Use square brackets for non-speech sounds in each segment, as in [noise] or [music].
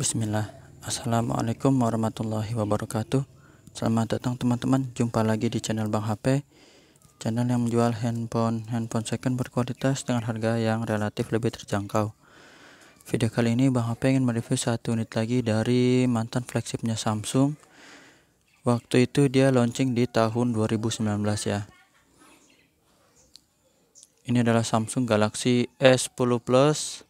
Bismillah Assalamualaikum warahmatullahi wabarakatuh Selamat datang teman-teman Jumpa lagi di channel Bang HP Channel yang menjual handphone-handphone second berkualitas dengan harga yang relatif lebih terjangkau Video kali ini Bang HP ingin mereview satu unit lagi dari mantan flagshipnya Samsung Waktu itu dia launching di tahun 2019 ya Ini adalah Samsung Galaxy S10 Plus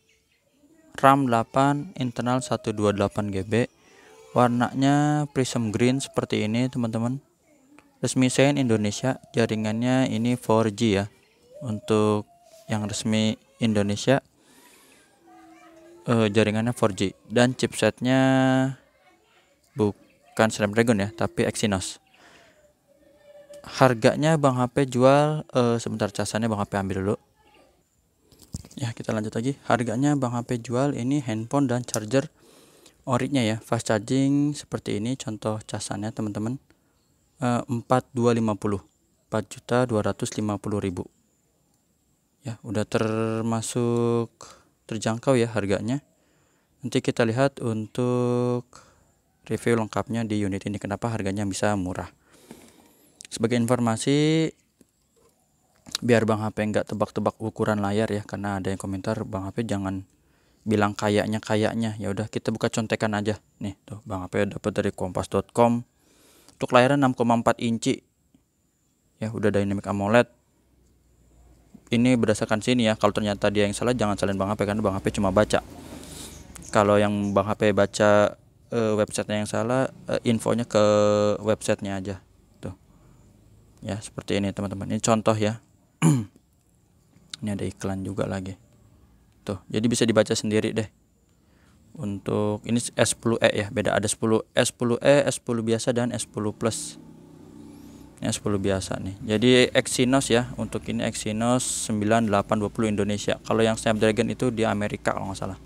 RAM 8 internal 128 GB warnanya prism green seperti ini teman-teman resmi Sein Indonesia jaringannya ini 4G ya untuk yang resmi Indonesia uh, jaringannya 4G dan chipsetnya bukan Snapdragon ya tapi Exynos harganya Bang HP jual uh, sebentar casannya Bang HP ambil dulu ya kita lanjut lagi harganya Bang HP jual ini handphone dan charger oriknya ya fast charging seperti ini contoh casannya teman-teman e, 4250 4 juta 250 ribu ya udah termasuk terjangkau ya harganya nanti kita lihat untuk review lengkapnya di unit ini kenapa harganya bisa murah sebagai informasi biar Bang HP nggak tebak-tebak ukuran layar ya karena ada yang komentar Bang HP jangan bilang kayaknya kayaknya ya udah kita buka contekan aja nih tuh Bang HP dapat dari kompas.com untuk layarnya 6,4 inci ya udah dynamic AMOLED ini berdasarkan sini ya kalau ternyata dia yang salah jangan salin Bang HP karena Bang HP cuma baca kalau yang Bang HP baca uh, websitenya yang salah uh, infonya ke websitenya aja tuh ya seperti ini teman-teman ini contoh ya ini ada iklan juga lagi tuh jadi bisa dibaca sendiri deh untuk ini S10e ya beda ada 10 S10e S10 biasa dan S10 plus ini S10 biasa nih jadi Exynos ya untuk ini Exynos 9820 Indonesia kalau yang Snapdragon itu di Amerika kalau nggak salah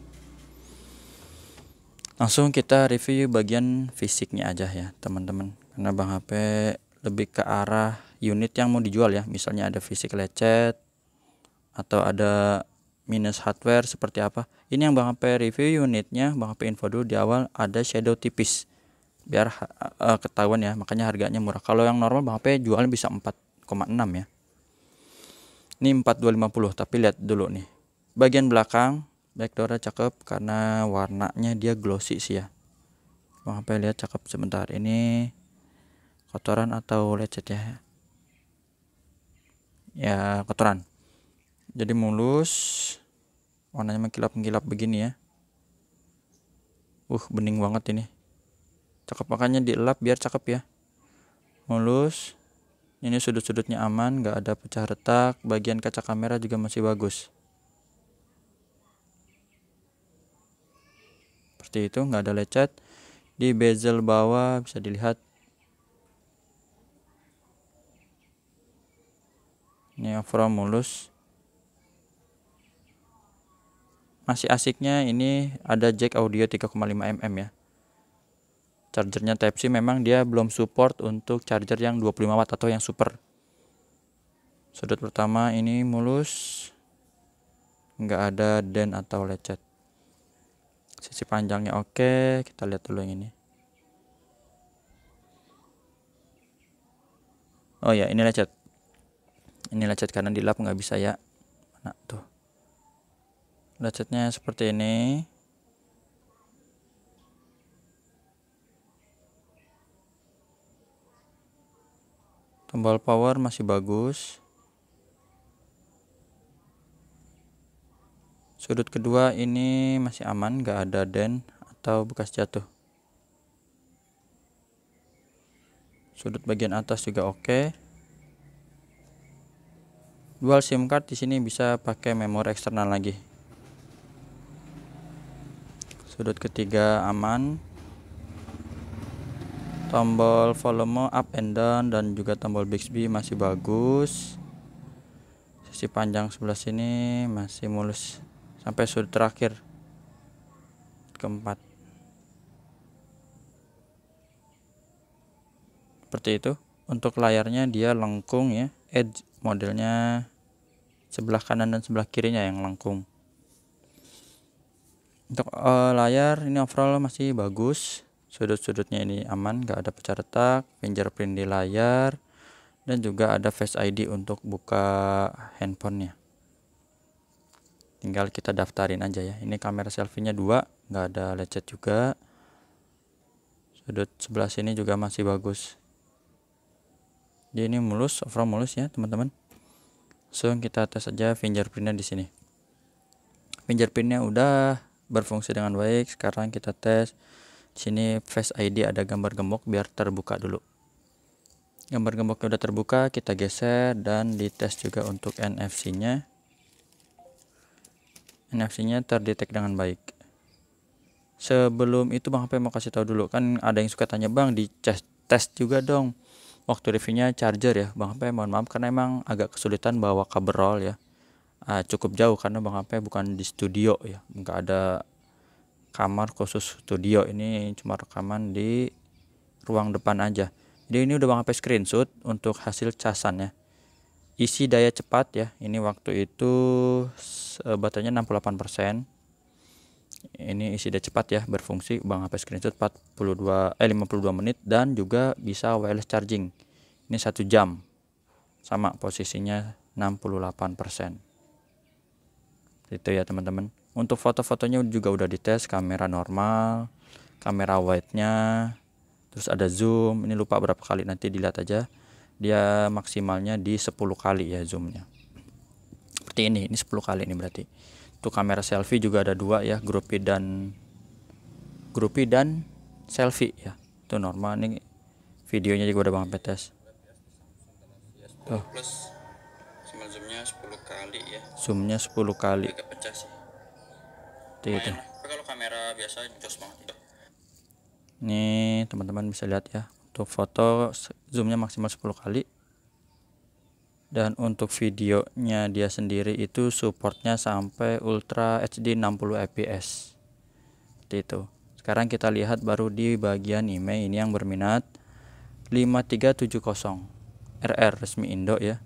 langsung kita review bagian fisiknya aja ya teman-teman karena Bang HP lebih ke arah unit yang mau dijual ya misalnya ada fisik lecet atau ada minus hardware seperti apa ini yang Bang HP review unitnya Bang HP info dulu di awal ada shadow tipis biar uh, ketahuan ya makanya harganya murah kalau yang normal Bang HP jualnya bisa 4,6 ya ini 4250 tapi lihat dulu nih bagian belakang backdoornya cakep karena warnanya dia glossy sih ya Bang HP lihat cakep sebentar ini kotoran atau lecet ya ya kotoran jadi mulus warnanya mengkilap-mengkilap begini ya uh bening banget ini cakep makanya dielap biar cakep ya mulus ini sudut-sudutnya aman nggak ada pecah retak bagian kaca kamera juga masih bagus seperti itu nggak ada lecet di bezel bawah bisa dilihat ini overall mulus masih asiknya ini ada jack audio 3,5 mm ya chargernya type C memang dia belum support untuk charger yang 25 watt atau yang super sudut pertama ini mulus nggak ada dent atau lecet sisi panjangnya oke kita lihat dulu yang ini oh ya ini lecet ini lecet karena dilap nggak bisa ya nah tuh Lecetnya seperti ini. Tombol power masih bagus. Sudut kedua ini masih aman, nggak ada dent atau bekas jatuh. Sudut bagian atas juga oke. Dual SIM card di sini bisa pakai memori eksternal lagi sudut ketiga aman tombol volume up and down dan juga tombol Bixby masih bagus sisi panjang sebelah sini masih mulus sampai sudut terakhir keempat seperti itu untuk layarnya dia lengkung ya edge modelnya sebelah kanan dan sebelah kirinya yang lengkung untuk uh, layar ini overall masih bagus sudut-sudutnya ini aman nggak ada pecah retak fingerprint di layar dan juga ada face ID untuk buka handphonenya tinggal kita daftarin aja ya ini kamera selfie-nya dua nggak ada lecet juga sudut sebelah sini juga masih bagus jadi ini mulus overall mulus ya teman-teman langsung kita tes aja fingerprintnya di sini fingerprintnya udah berfungsi dengan baik sekarang kita tes sini face ID ada gambar gemuk biar terbuka dulu gambar gemuknya udah terbuka kita geser dan dites juga untuk NFC nya NFC nya terdetek dengan baik sebelum itu Bang HP mau kasih tahu dulu kan ada yang suka tanya Bang di tes juga dong waktu reviewnya charger ya Bang HP mohon maaf karena emang agak kesulitan bawa kabel roll ya uh, cukup jauh karena Bang Ape bukan di studio ya Enggak ada kamar khusus studio ini cuma rekaman di ruang depan aja jadi ini udah Bang Ape screenshot untuk hasil casan ya isi daya cepat ya ini waktu itu eh, baterainya 68% ini isi daya cepat ya berfungsi Bang Ape screenshot 42 eh 52 menit dan juga bisa wireless charging ini satu jam sama posisinya 68% itu ya teman-teman untuk foto-fotonya juga udah dites kamera normal kamera wide-nya terus ada zoom ini lupa berapa kali nanti dilihat aja dia maksimalnya di 10 kali ya zoomnya seperti ini ini 10 kali ini berarti untuk kamera selfie juga ada dua ya grupi dan grupi dan selfie ya itu normal nih videonya juga udah banget tes plus 10 kali ya zoomnya 10 kali agak pecah sih itu, itu. tapi kalau kamera biasa jos banget ini teman-teman bisa lihat ya untuk foto zoomnya maksimal 10 kali dan untuk videonya dia sendiri itu supportnya sampai ultra HD 60 fps seperti itu sekarang kita lihat baru di bagian email ini yang berminat 5370 RR resmi Indo ya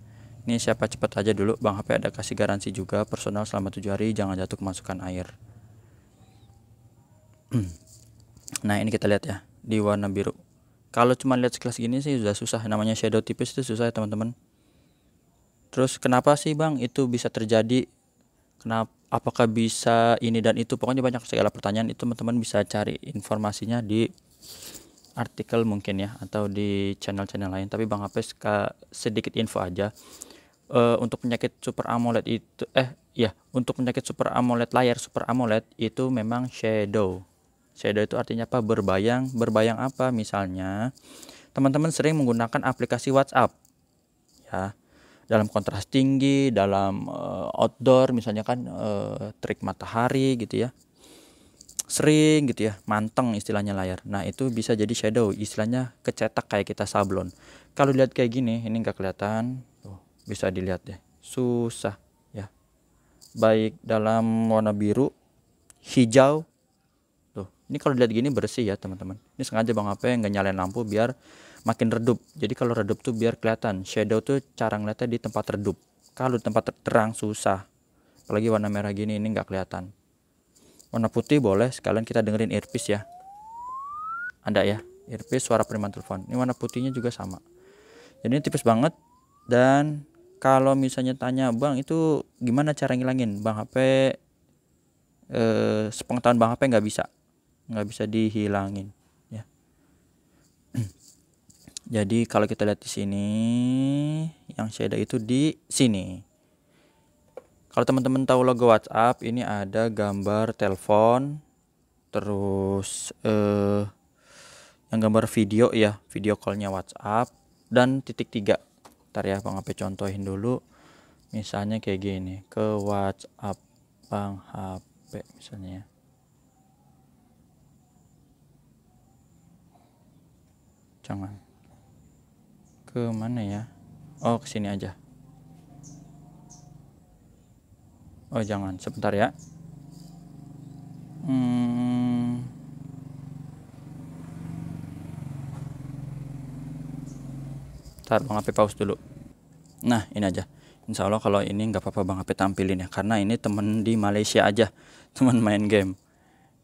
ini siapa cepat aja dulu Bang HP ada kasih garansi juga personal selama tujuh hari jangan jatuh kemasukan air [clears throat] nah ini kita lihat ya di warna biru kalau cuma lihat sekelas gini sih sudah susah namanya shadow tipis itu susah ya teman-teman terus kenapa sih Bang itu bisa terjadi kenapa apakah bisa ini dan itu pokoknya banyak segala pertanyaan itu teman-teman bisa cari informasinya di artikel mungkin ya atau di channel-channel lain tapi Bang HP sedikit info aja uh, untuk penyakit super AMOLED itu eh ya untuk penyakit super AMOLED layar super AMOLED itu memang shadow. Shadow itu artinya apa? Berbayang. Berbayang apa? Misalnya teman-teman sering menggunakan aplikasi WhatsApp ya dalam kontras tinggi, dalam uh, outdoor misalnya kan uh, eh, trik matahari gitu ya. Sering gitu ya, manteng istilahnya layar. Nah, itu bisa jadi shadow, istilahnya kecetak kayak kita sablon. Kalau lihat kayak gini, ini nggak kelihatan, bisa dilihat ya susah ya baik dalam warna biru hijau tuh ini kalau dilihat gini bersih ya teman-teman ini sengaja bang apa HP nggak nyalain lampu biar makin redup jadi kalau redup tuh biar kelihatan shadow tuh cara ngeliatnya di tempat redup kalau di tempat terang susah apalagi warna merah gini ini nggak kelihatan warna putih boleh sekalian kita dengerin earpiece ya ada ya earpiece suara periman telepon ini warna putihnya juga sama jadi ini tipis banget dan kalau misalnya tanya bang itu gimana cara ngilangin bang HP eh, sepengetahuan bang HP nggak bisa nggak bisa dihilangin ya [clears throat] jadi kalau kita lihat di sini yang ada itu di sini kalau teman-teman tahu logo WhatsApp ini ada gambar telepon terus eh, yang gambar video ya video callnya WhatsApp dan titik tiga ntar ya Bang HP contohin dulu misalnya kayak gini ke WhatsApp Bang HP misalnya ya. jangan ke mana ya oh kesini aja oh jangan sebentar ya hmm Ntar Bang Ape pause dulu. Nah, ini aja. Insya Allah kalau ini nggak apa-apa Bang Ape tampilin ya. Karena ini temen di Malaysia aja. [laughs] Temen main game.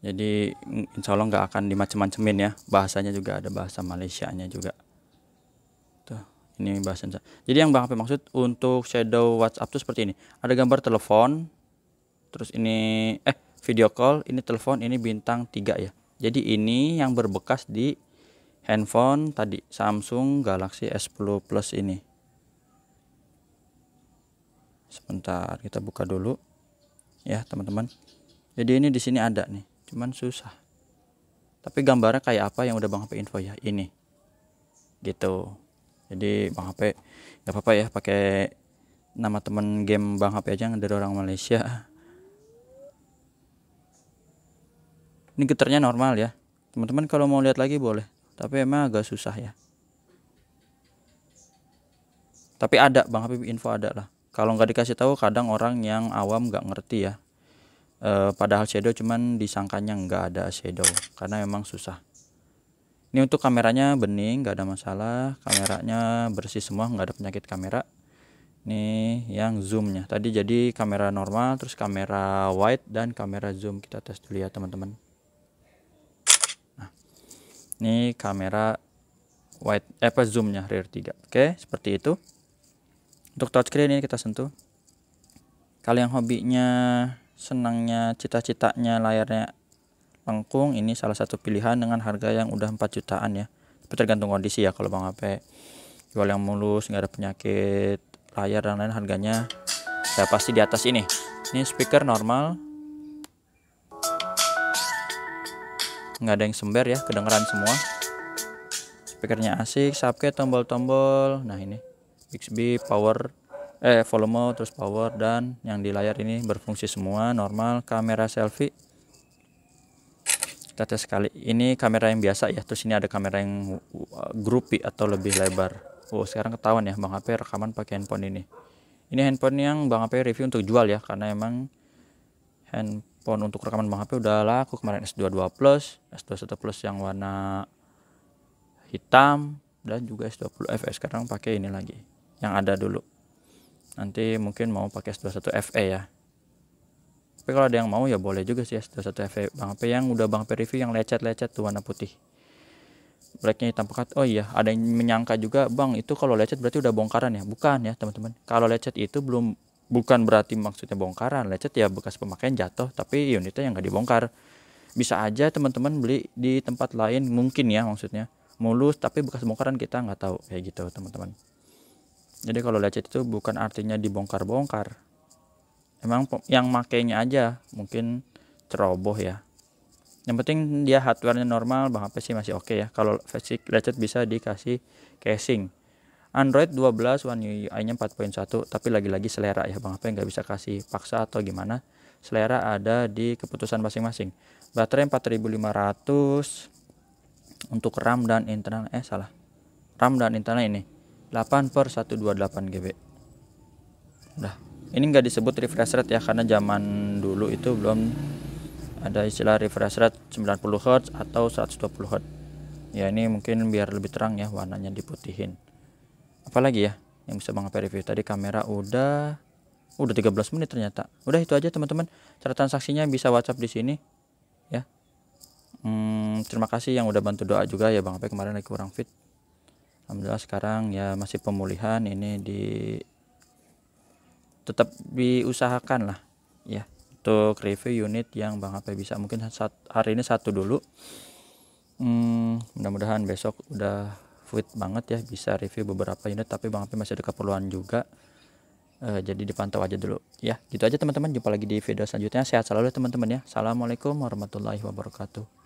Jadi insya Allah nggak akan dimacem-macemin ya. Bahasanya juga ada bahasa Malaysia nya juga. Tuh, ini bahasanya. Jadi yang Bang Ape maksud untuk shadow WhatsApp tuh seperti ini. Ada gambar telepon. Terus ini, eh video call, ini telepon, ini bintang 3 ya. Jadi ini yang berbekas di handphone tadi Samsung Galaxy S10 Plus ini sebentar kita buka dulu ya teman-teman jadi ini di sini ada nih cuman susah tapi gambarnya kayak apa yang udah Bang HP info ya ini gitu jadi Bang HP nggak apa-apa ya pakai nama teman game Bang HP aja yang dari orang Malaysia ini geternya normal ya teman-teman kalau mau lihat lagi boleh tapi emang agak susah ya tapi ada bang Habib info ada lah kalau nggak dikasih tahu kadang orang yang awam nggak ngerti ya e, padahal shadow cuman disangkanya nggak ada shadow karena memang susah ini untuk kameranya bening nggak ada masalah kameranya bersih semua nggak ada penyakit kamera ini yang zoomnya tadi jadi kamera normal terus kamera wide dan kamera zoom kita tes dulu ya teman-teman ini kamera wide eh, apa zoomnya rear 3 oke seperti itu untuk touchscreen ini kita sentuh kalian hobinya senangnya cita-citanya layarnya lengkung ini salah satu pilihan dengan harga yang udah 4 jutaan ya tapi tergantung kondisi ya kalau bang HP jual yang mulus nggak ada penyakit layar dan lain harganya ya pasti di atas ini ini speaker normal nggak ada yang sember ya kedengeran semua speakernya asik subke tombol-tombol nah ini Bixby power eh volume terus power dan yang di layar ini berfungsi semua normal kamera selfie kita tes sekali ini kamera yang biasa ya terus ini ada kamera yang uh, grupi atau lebih lebar oh sekarang ketahuan ya Bang HP rekaman pakai handphone ini ini handphone yang Bang HP review untuk jual ya karena emang handphone Pohon untuk rekaman Bang HP udah laku kemarin S22 Plus, S21 Plus yang warna hitam dan juga S20 FE sekarang pakai ini lagi yang ada dulu. Nanti mungkin mau pakai S21 FE ya. Tapi kalau ada yang mau ya boleh juga sih S21 FE Bang HP yang udah Bang HP review yang lecet-lecet tuh warna putih. Blacknya hitam pekat. Oh iya, ada yang menyangka juga, Bang, itu kalau lecet berarti udah bongkaran ya? Bukan ya, teman-teman. Kalau lecet itu belum bukan berarti maksudnya bongkaran lecet ya bekas pemakaian jatuh tapi unitnya yang nggak dibongkar bisa aja teman-teman beli di tempat lain mungkin ya maksudnya mulus tapi bekas bongkaran kita nggak tahu kayak gitu teman-teman jadi kalau lecet itu bukan artinya dibongkar-bongkar emang yang makainya aja mungkin ceroboh ya yang penting dia hardwarenya normal bang apa sih masih oke okay ya kalau fisik lecet bisa dikasih casing Android 12 One UI nya 4.1 tapi lagi-lagi selera ya Bang apa yang nggak bisa kasih paksa atau gimana selera ada di keputusan masing-masing baterai 4500 untuk RAM dan internal eh salah RAM dan internal ini 8 per 128 GB udah ini nggak disebut refresh rate ya karena zaman dulu itu belum ada istilah refresh rate 90 Hz atau 120 Hz ya ini mungkin biar lebih terang ya warnanya diputihin apalagi ya yang bisa Bang review tadi kamera udah udah 13 menit ternyata udah itu aja teman-teman cara transaksinya bisa WhatsApp di sini ya hmm, terima kasih yang udah bantu doa juga ya Bang Ape kemarin lagi kurang fit Alhamdulillah sekarang ya masih pemulihan ini di tetap diusahakan lah ya untuk review unit yang Bang HP bisa mungkin saat, hari ini satu dulu hmm, mudah-mudahan besok udah fluid banget ya bisa review beberapa unit tapi Bang Api masih ada keperluan juga uh, jadi dipantau aja dulu ya gitu aja teman-teman jumpa lagi di video selanjutnya sehat selalu teman-teman ya Assalamualaikum warahmatullahi wabarakatuh